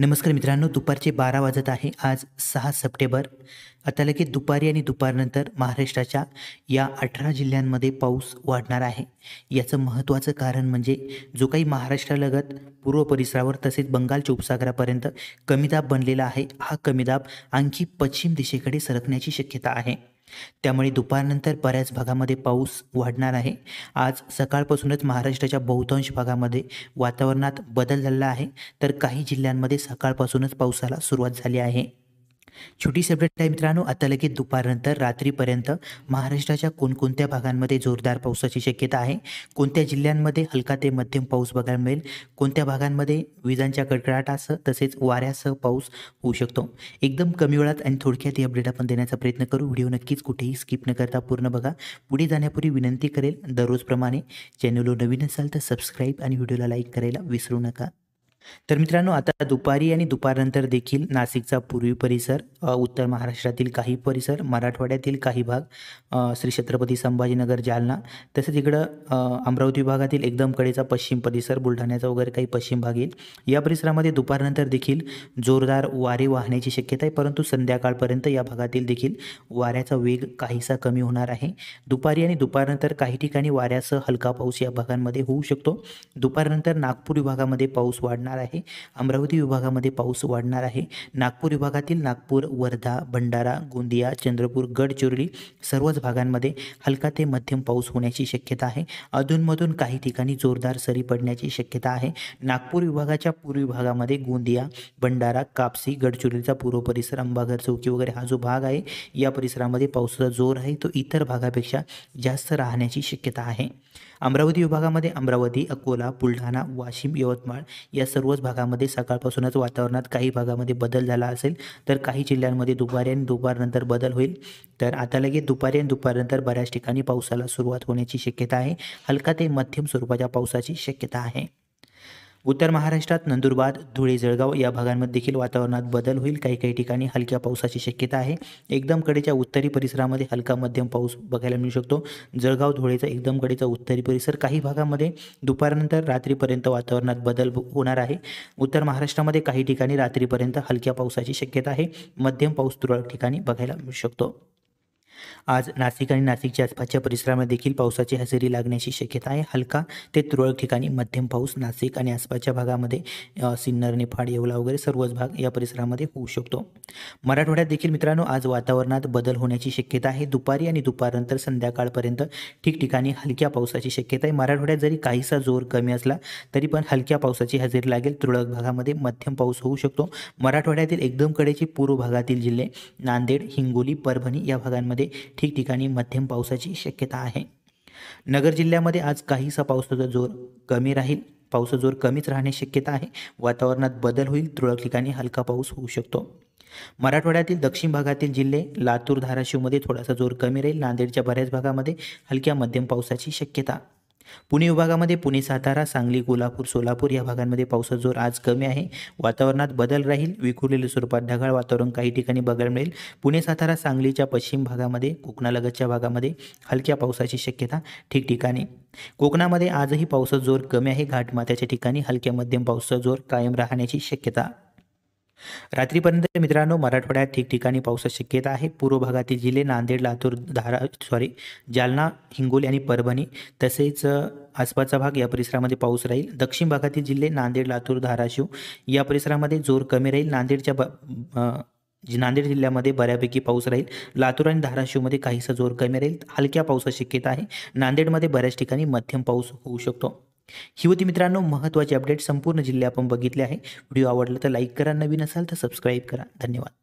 नमस्कार मित्रांनो दुपारचे बारा वाजत आहे आज सहा सप्टेंबर आता लगेच दुपारी आणि दुपारनंतर महाराष्ट्राच्या या अठरा जिल्ह्यांमध्ये पाऊस वाढणार आहे याचं महत्त्वाचं कारण म्हणजे जो काही महाराष्ट्रालगत पूर्व परिसरावर तसेच बंगालच्या उपसागरापर्यंत कमीदाब बनलेला आहे हा कमीदाब आणखी पश्चिम दिशेकडे सरकण्याची शक्यता आहे त्यामुळे दुपारनंतर बऱ्याच भागामध्ये पाऊस वाढणार आहे आज सकाळपासूनच महाराष्ट्राच्या बहुतांश भागामध्ये वातावरणात बदल झाला आहे तर काही जिल्ह्यांमध्ये सकाळपासूनच पावसाला सुरुवात झाली आहे छोटी अपडेट आहे मित्रांनो आता लगेच दुपारनंतर रात्रीपर्यंत महाराष्ट्राच्या कोणकोणत्या भागांमध्ये जोरदार पावसाची शक्यता आहे कोणत्या जिल्ह्यांमध्ये हलका ते मध्यम पाऊस बघायला मिळेल कोणत्या भागांमध्ये विजांच्या कडकडाटासह तसेच वाऱ्यासह पाऊस होऊ शकतो एकदम कमी वेळात आणि थोडक्यात ही अपडेट आपण देण्याचा प्रयत्न करू व्हिडिओ नक्कीच कुठेही स्किप न करता पूर्ण बघा पुढे जाण्यापूर्वी विनंती करेल दररोजप्रमाणे चॅनलवर नवीन असाल तर सबस्क्राईब आणि व्हिडिओला लाईक करायला विसरू नका तर मित्रांनो आता दुपारी आणि दुपारनंतर देखील नाशिकचा पूर्वी परिसर उत्तर महाराष्ट्रातील काही परिसर मराठवाड्यातील काही भाग श्री छत्रपती संभाजीनगर जालना तसेच इकडं अमरावती विभागातील एकदम कडेचा पश्चिम परिसर बुलढाण्याचा वगैरे काही पश्चिम भाग येईल या परिसरामध्ये दुपारनंतर देखील जोरदार वारे वाहण्याची शक्यता आहे परंतु संध्याकाळपर्यंत या भागातील देखील वाऱ्याचा वेग काहीसा कमी होणार आहे दुपारी आणि दुपारनंतर काही ठिकाणी वाऱ्यासह हलका पाऊस या भागांमध्ये होऊ शकतो दुपारनंतर नागपूर विभागामध्ये पाऊस वाढणार राहणार आहे अमरावती विभागामध्ये पाऊस वाढणार आहे नागपूर विभागातील नागपूर वर्धा भंडारा गोंदिया चंद्रपूर गडचिरोली सर्वच भागांमध्ये हलका ते मध्यम पाऊस होण्याची शक्यता आहे अधूनमधून काही ठिकाणी जोरदार सरी पड़ने की शक्यता है नागपुर विभाग पूर्वी भागामध्ये गोंदिया भंडारा कापसी गडचिरोलीचा पूर्व परिसर अंबागर चौकी वगैरह हा जो भाग है आहे या परिसरामध्ये पावसाचा जोर है तो इतर भागापेक्षा जास्त राहण्याची शक्यता आहे अमरावती विभागामध्ये अमरावती अकोला बुलढाणा वाशिम यवतमाळ या सर्वच भागामध्ये सकाळपासूनच वातावरणात काही भागामध्ये बदल झाला असेल तर काही जिल्ह्यांमध्ये दुपारी आणि दुपारनंतर बदल होईल तर आता लगेच दुपारी आणि दुपारनंतर बऱ्याच ठिकाणी पावसाला सुरुवात होण्याची शक्यता आहे हलका ते मध्यम स्वरूपाच्या पावसाची शक्यता आहे उत्तर महाराष्ट्रात नंदुरबार धुळे जळगाव या भागांमध्ये देखील वातावरणात बदल होईल काही काही ठिकाणी हलक्या पावसाची शक्यता आहे एकदम कडेच्या उत्तरी परिसरामध्ये हलका मध्यम पाऊस बघायला मिळू शकतो जळगाव धुळेचा एकदम कडेचा उत्तरी परिसर काही भागामध्ये दुपारनंतर रात्रीपर्यंत वातावरणात बदल होणार आहे उत्तर महाराष्ट्रामध्ये काही ठिकाणी रात्रीपर्यंत हलक्या पावसाची शक्यता आहे मध्यम पाऊस तुरळक ठिकाणी बघायला मिळू शकतो आज नाशिक आणि नाशिकच्या आसपासच्या परिसरामध्ये देखील पावसाची हजेरी लागण्याची शक्यता आहे हलका ते तुरळक ठिकाणी मध्यम पाऊस नाशिक आणि आसपासच्या भागामध्ये सिन्नर निफाड येवला वगैरे सर्वच भाग या परिसरामध्ये होऊ शकतो मराठवाड्यात देखील मित्रांनो आज वातावरणात बदल होण्याची शक्यता आहे दुपारी आणि दुपारनंतर संध्याकाळपर्यंत ठिकठिकाणी हलक्या पावसाची शक्यता आहे मराठवाड्यात जरी काहीसा जोर कमी असला तरी पण हलक्या पावसाची हजेरी लागेल तुरळक भागामध्ये मध्यम पाऊस होऊ शकतो मराठवाड्यातील एकदम कडेचे पूर्व भागातील जिल्हे नांदेड हिंगोली परभणी या भागांमध्ये ठिकठिकाणी मध्यम पावसाची शक्यता आहे नगर जिल्ह्यामध्ये आज काहीसा पावसाचा जोर कमी राहील पाऊस जोर कमीच राहण्याची शक्यता आहे वातावरणात बदल होईल तुरळक ठिकाणी हलका पाऊस होऊ शकतो मराठवाड्यातील दक्षिण भागातील जिल्हे लातूर धाराशिवमध्ये थोडासा जोर कमी राहील नांदेडच्या बऱ्याच भागामध्ये हलक्या मध्यम पावसाची शक्यता पुणे विभागामध्ये पुणे सातारा सांगली कोल्हापूर सोलापूर या भागांमध्ये पावसाचा जोर आज कमी आहे वातावरणात बदल राहील विखुरलेल्या स्वरूपात ढगाळ वातावरण काही ठिकाणी बघायला मिळेल पुणे सातारा सांगलीच्या पश्चिम भागामध्ये कोकणालगतच्या भागामध्ये हलक्या पावसाची शक्यता ठिकठिकाणी कोकणामध्ये आजही पावसाचा जोर कमी आहे घाटमाथ्याच्या ठिकाणी हलक्या मध्यम पावसाचा जोर कायम राहण्याची शक्यता रात्रीपर्यंत मित्रांनो मराठवाड्यात ठिकठिकाणी पावसा शक्यता आहे पूर्व भागातील जिल्हे नांदेड लातूर धारा सॉरी जालना हिंगोली आणि परभणी तसेच आसपासचा भाग या परिसरामध्ये पाऊस राहील दक्षिण भागातील जिल्हे नांदेड लातूर धाराशिव या परिसरामध्ये जोर कमी राहील नांदेडच्या ब नांदेड जिल्ह्यामध्ये बऱ्यापैकी पाऊस राहील लातूर आणि धाराशिवमध्ये काहीसा जोर कमी राहील हलक्या पावसाची शक्यता आहे नांदेडमध्ये बऱ्याच ठिकाणी मध्यम पाऊस होऊ शकतो ही होती मित्रांनो महत्त्वाचे अपडेट संपूर्ण जिल्हे आपण बघितले आहे व्हिडिओ आवडला तर लाईक करा नवीन असाल तर सबस्क्राईब करा धन्यवाद